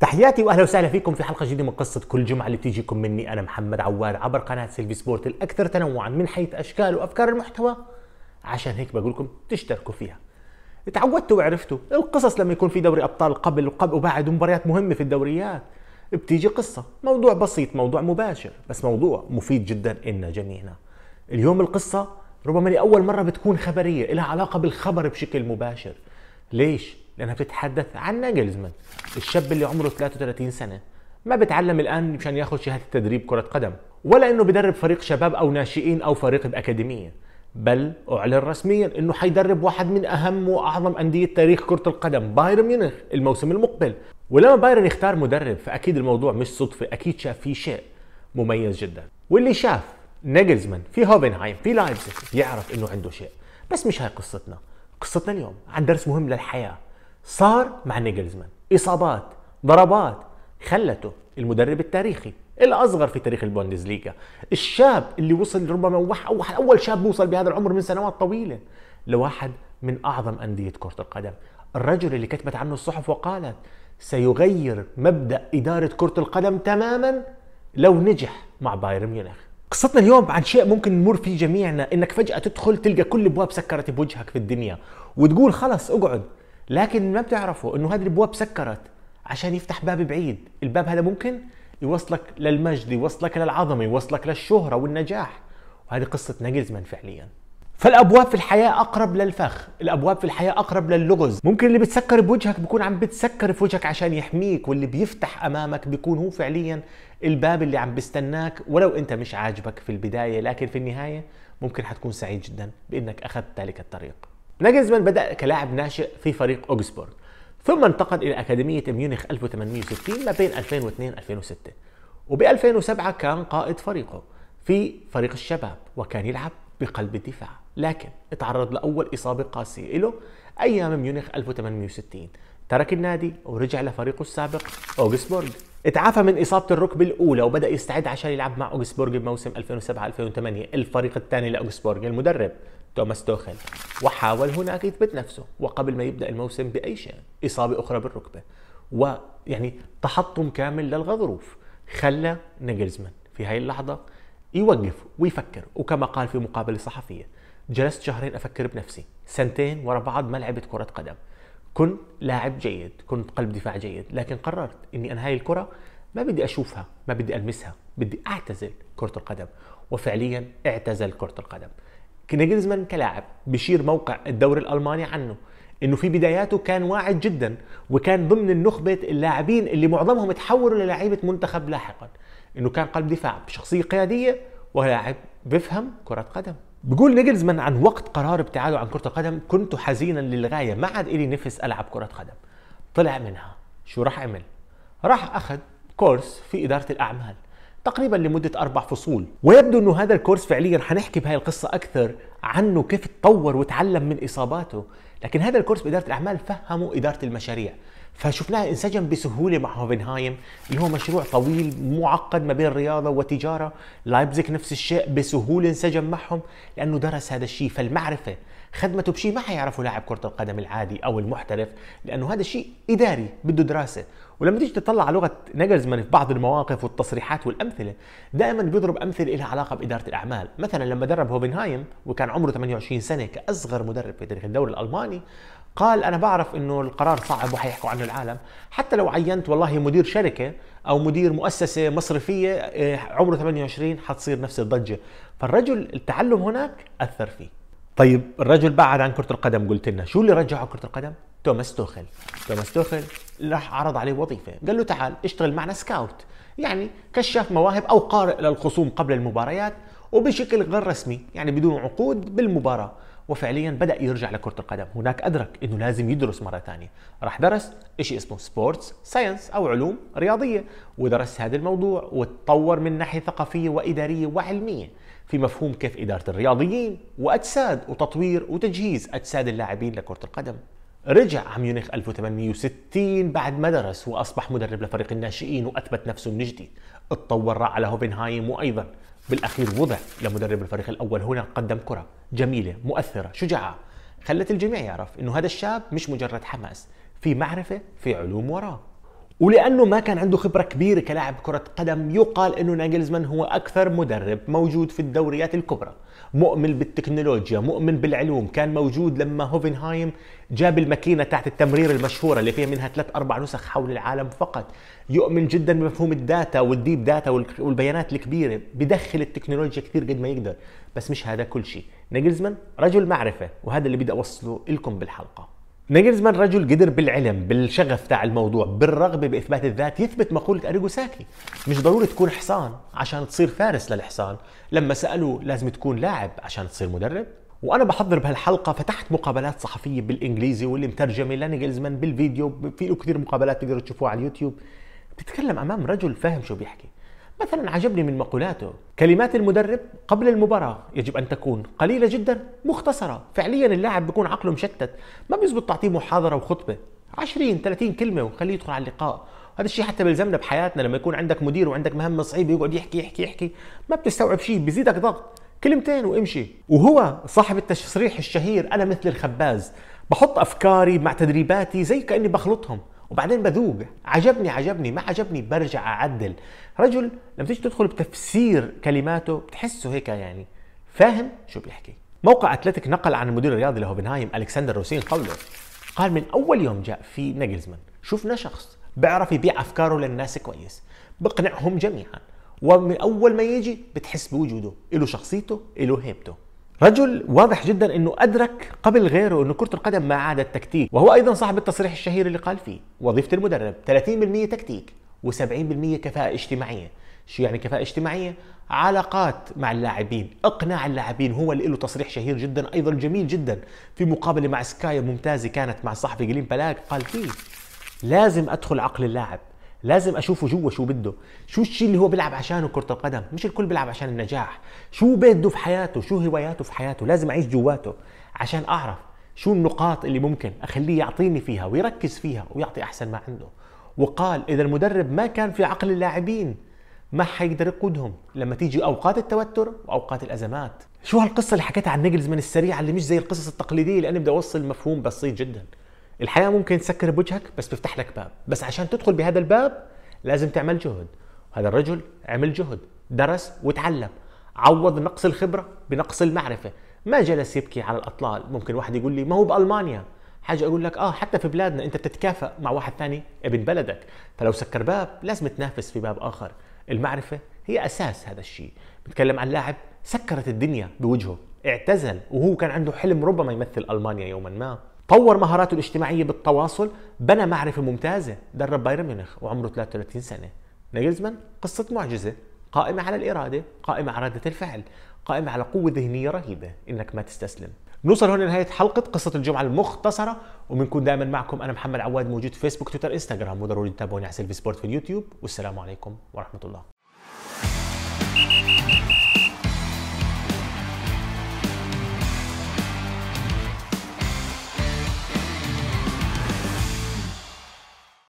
تحياتي واهلا وسهلا فيكم في حلقه جديده من قصه كل جمعه اللي بتيجيكم مني انا محمد عواد عبر قناه سيلفي سبورت الاكثر تنوعا من حيث اشكال وافكار المحتوى عشان هيك بقول لكم تشتركوا فيها تعودتوا وعرفتوا القصص لما يكون في دوري ابطال قبل وقبل وبعد ومباريات مهمه في الدوريات بتيجي قصه موضوع بسيط موضوع مباشر بس موضوع مفيد جدا إلنا جميعنا اليوم القصه ربما لاول مره بتكون خبريه لها علاقه بالخبر بشكل مباشر ليش لانها بتتحدث عن ناجلزمان الشاب اللي عمره 33 سنه ما بتعلم الان مشان ياخذ شهاده تدريب كره قدم ولا انه بدرب فريق شباب او ناشئين او فريق باكاديميه بل اعلن رسميا انه حيدرب واحد من اهم واعظم انديه تاريخ كره القدم بايرن ميونخ الموسم المقبل ولما بايرن يختار مدرب فاكيد الموضوع مش صدفه اكيد شاف فيه شيء مميز جدا واللي شاف ناجلزمان في هوبنهايم في لايبزيغ بيعرف انه عنده شيء بس مش هاي قصتنا قصتنا اليوم عن درس مهم للحياه صار مع نيجلزمان اصابات ضربات خلته المدرب التاريخي الاصغر في تاريخ البوندسليغا الشاب اللي وصل ربما واحد اول شاب بوصل بهذا العمر من سنوات طويله لواحد من اعظم انديه كره القدم الرجل اللي كتبت عنه الصحف وقالت سيغير مبدا اداره كره القدم تماما لو نجح مع بايرن ميونخ قصتنا اليوم عن شيء ممكن نمر فيه جميعنا انك فجاه تدخل تلقى كل ابواب سكرت بوجهك في الدنيا وتقول خلص اقعد لكن ما بتعرفوا انه هذه الابواب سكرت عشان يفتح باب بعيد الباب هذا ممكن يوصلك للمجد يوصلك للعظمه يوصلك للشهره والنجاح وهذه قصه ناجلزمان فعليا فالابواب في الحياه اقرب للفخ الابواب في الحياه اقرب للغز ممكن اللي بتسكر بوجهك بيكون عم بتسكر في وجهك عشان يحميك واللي بيفتح امامك بيكون هو فعليا الباب اللي عم بيستناك ولو انت مش عاجبك في البدايه لكن في النهايه ممكن حتكون سعيد جدا بانك اخذت ذلك الطريق ناجلزمان بدأ كلاعب ناشئ في فريق أوجسبورغ ثم انتقل إلى أكاديمية ميونخ 1860 ما بين 2002-2006 وب 2007 كان قائد فريقه في فريق الشباب وكان يلعب بقلب الدفاع لكن تعرض لأول إصابة قاسية له أيام ميونخ 1860 ترك النادي ورجع لفريقه السابق أوجسبورغ اتعافى من اصابه الركبه الاولى وبدا يستعد عشان يلعب مع اوجسبورغ بموسم 2007 2008 الفريق الثاني لاوجسبورغ المدرب توماس توخل وحاول هناك يثبت نفسه وقبل ما يبدا الموسم باي شيء اصابه اخرى بالركبه ويعني تحطم كامل للغضروف خلى نيجلزمان في هاي اللحظه يوقف ويفكر وكما قال في مقابله صحفيه جلست شهرين افكر بنفسي سنتين ورا بعض ما لعبت كره قدم كنت لاعب جيد كنت قلب دفاع جيد لكن قررت اني انا هاي الكره ما بدي اشوفها ما بدي المسها بدي اعتزل كره القدم وفعليا اعتزل كره القدم جريزمان كلاعب بشير موقع الدوري الالماني عنه انه في بداياته كان واعد جدا وكان ضمن النخبة اللاعبين اللي معظمهم تحولوا للاعيبه منتخب لاحقا انه كان قلب دفاع بشخصيه قياديه ولاعب بفهم كره قدم بيقول نيجلزمان عن وقت قرار ابتعاده عن كرة القدم كنت حزينا للغاية ما عاد إلي نفس ألعب كرة قدم طلع منها شو راح عمل؟ راح أخذ كورس في إدارة الأعمال تقريبا لمدة أربع فصول ويبدو أنه هذا الكورس فعليا حنحكي بهاي القصة أكثر عنه كيف تطور وتعلم من اصاباته لكن هذا الكورس باداره الاعمال فهموا اداره المشاريع فشفناه انسجم بسهوله مع هوفنهايم اللي هو مشروع طويل معقد ما بين رياضه وتجاره لايبزيك نفس الشيء بسهوله انسجم معهم لانه درس هذا الشيء فالمعرفه خدمته بشيء ما حيعرفه لاعب كره القدم العادي او المحترف لانه هذا الشيء اداري بده دراسه ولما تيجي تطلع على لغه نجلزمان في بعض المواقف والتصريحات والامثله دائما بيضرب امثله لها علاقه باداره الاعمال مثلا لما درب هوفنهايم وكان عمره 28 سنه كاصغر مدرب في تاريخ الدوري الالماني قال انا بعرف انه القرار صعب وحيحكوا عنه العالم حتى لو عينت والله مدير شركه او مدير مؤسسه مصرفيه آه، عمره 28 حتصير نفس الضجه فالرجل التعلم هناك اثر فيه طيب الرجل بعد عن كره القدم قلت لنا شو اللي رجعه كره القدم توماس توخل توماس توخل راح عرض عليه وظيفه قال له تعال اشتغل معنا سكاوت يعني كشاف مواهب او قارئ للخصوم قبل المباريات وبشكل غير رسمي يعني بدون عقود بالمباراة وفعليا بدأ يرجع لكرة القدم هناك أدرك أنه لازم يدرس مرة ثانية راح درس شيء اسمه سبورتس ساينس أو علوم رياضية ودرس هذا الموضوع وتطور من ناحية ثقافية وإدارية وعلمية في مفهوم كيف إدارة الرياضيين وأجساد وتطوير وتجهيز أجساد اللاعبين لكرة القدم رجع على ميونخ 1860 بعد ما درس واصبح مدرب لفريق الناشئين واثبت نفسه من جديد، اتطور راح على هوفنهايم وايضا بالأخير وضع لمدرب الفريق الأول هنا قدم كرة جميلة مؤثرة شجاعة خلت الجميع يعرف أنه هذا الشاب مش مجرد حماس في معرفة في علوم وراه ولانه ما كان عنده خبره كبيره كلاعب كره قدم يقال انه ناجلزمان هو اكثر مدرب موجود في الدوريات الكبرى مؤمن بالتكنولوجيا مؤمن بالعلوم كان موجود لما هوفنهايم جاب الماكينه تاعت التمرير المشهوره اللي فيها منها ثلاث اربع نسخ حول العالم فقط يؤمن جدا بمفهوم الداتا والديب داتا والبيانات الكبيره بدخل التكنولوجيا كثير قد ما يقدر بس مش هذا كل شيء ناجلزمان رجل معرفه وهذا اللي بدي اوصله لكم بالحلقه نجلزمان رجل قدر بالعلم بالشغف تاع الموضوع بالرغبة بإثبات الذات يثبت مقولة أريجو ساكي مش ضروري تكون حصان عشان تصير فارس للحصان لما سألوه لازم تكون لاعب عشان تصير مدرب وانا بحضر بهالحلقه فتحت مقابلات صحفيه بالانجليزي واللي مترجمه لنجلزمان بالفيديو في له كثير مقابلات تقدروا تشوفوها على اليوتيوب بتتكلم امام رجل فاهم شو بيحكي مثلا عجبني من مقولاته كلمات المدرب قبل المباراة يجب أن تكون قليلة جدا مختصرة فعليا اللاعب بيكون عقله مشتت ما بيزبط تعطيه محاضرة وخطبة 20 30 كلمة وخليه يدخل على اللقاء هذا الشيء حتى بيلزمنا بحياتنا لما يكون عندك مدير وعندك مهمة صعيبة يقعد يحكي يحكي يحكي ما بتستوعب شيء بيزيدك ضغط كلمتين وامشي وهو صاحب التصريح الشهير أنا مثل الخباز بحط أفكاري مع تدريباتي زي كأني بخلطهم وبعدين بذوق عجبني عجبني ما عجبني برجع اعدل رجل لما تيجي تدخل بتفسير كلماته بتحسه هيك يعني فاهم شو بيحكي موقع اتلتيك نقل عن المدير الرياضي لهوبنهايم الكسندر روسين قوله قال من اول يوم جاء في نجلزمان شفنا شخص بيعرف يبيع افكاره للناس كويس بقنعهم جميعا ومن اول ما يجي بتحس بوجوده له شخصيته له هيبته رجل واضح جدا انه ادرك قبل غيره انه كره القدم ما عادت تكتيك وهو ايضا صاحب التصريح الشهير اللي قال فيه وظيفه المدرب 30% تكتيك و70% كفاءه اجتماعيه شو يعني كفاءة اجتماعية؟ علاقات مع اللاعبين، اقناع اللاعبين هو اللي له تصريح شهير جدا ايضا جميل جدا في مقابلة مع سكاي ممتازة كانت مع الصحفي جلين بلاك قال فيه لازم ادخل عقل اللاعب لازم اشوفه جوا شو بده شو الشيء اللي هو بيلعب عشانه كره القدم مش الكل بيلعب عشان النجاح شو بده في حياته شو هواياته في حياته لازم اعيش جواته عشان اعرف شو النقاط اللي ممكن اخليه يعطيني فيها ويركز فيها ويعطي احسن ما عنده وقال اذا المدرب ما كان في عقل اللاعبين ما حيقدر يقودهم لما تيجي اوقات التوتر واوقات الازمات شو هالقصه اللي حكيتها عن نيجلزمان السريعه اللي مش زي القصص التقليديه لاني بدي اوصل مفهوم بسيط جدا الحياه ممكن تسكر بوجهك بس بتفتح لك باب بس عشان تدخل بهذا الباب لازم تعمل جهد وهذا الرجل عمل جهد درس وتعلم عوض نقص الخبره بنقص المعرفه ما جلس يبكي على الاطلال ممكن واحد يقول لي ما هو بالمانيا حاجة أقول لك آه حتى في بلادنا أنت بتتكافأ مع واحد ثاني ابن بلدك فلو سكر باب لازم تنافس في باب آخر المعرفة هي أساس هذا الشيء بتكلم عن لاعب سكرت الدنيا بوجهه اعتزل وهو كان عنده حلم ربما يمثل ألمانيا يوما ما طور مهاراته الاجتماعيه بالتواصل بنى معرفه ممتازه درب بايرن ميونخ وعمره 33 سنه نيجلزمان قصه معجزه قائمه على الاراده قائمه على رده الفعل قائمه على قوه ذهنيه رهيبه انك ما تستسلم نوصل هنا لنهايه حلقه قصه الجمعه المختصره وبنكون دائما معكم انا محمد عواد موجود في فيسبوك تويتر انستغرام وضروري تتابعوني على سيلفي سبورت في اليوتيوب والسلام عليكم ورحمه الله